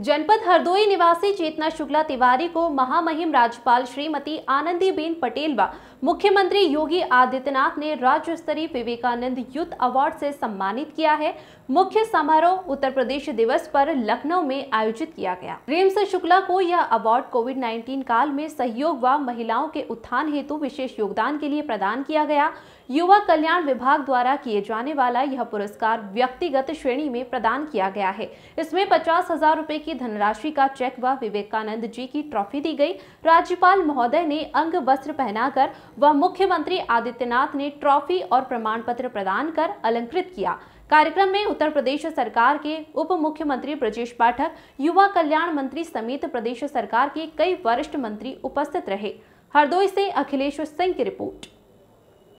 जनपद हरदोई निवासी चेतना शुक्ला तिवारी को महामहिम राज्यपाल श्रीमती आनंदीबेन पटेल व मुख्यमंत्री योगी आदित्यनाथ ने राज्य स्तरीय विवेकानंद युद्ध अवार्ड से सम्मानित किया है मुख्य समारोह उत्तर प्रदेश दिवस पर लखनऊ में आयोजित किया गया रेम्स शुक्ला को यह अवार्ड कोविड 19 काल में सहयोग व महिलाओं के उत्थान हेतु विशेष योगदान के लिए प्रदान किया गया युवा कल्याण विभाग द्वारा किए जाने वाला यह पुरस्कार व्यक्तिगत श्रेणी में प्रदान किया गया है इसमें पचास हजार रूपए की धनराशि का चेक व विवेकानंद जी की ट्रॉफी दी गई राज्यपाल महोदय ने अंग वस्त्र पहनाकर व मुख्यमंत्री आदित्यनाथ ने ट्रॉफी और प्रमाण पत्र प्रदान कर अलंकृत किया कार्यक्रम में उत्तर प्रदेश सरकार के उप मुख्यमंत्री ब्रजेश पाठक युवा कल्याण मंत्री समेत प्रदेश सरकार के कई वरिष्ठ मंत्री उपस्थित रहे हरदोई से अखिलेश सिंह की रिपोर्ट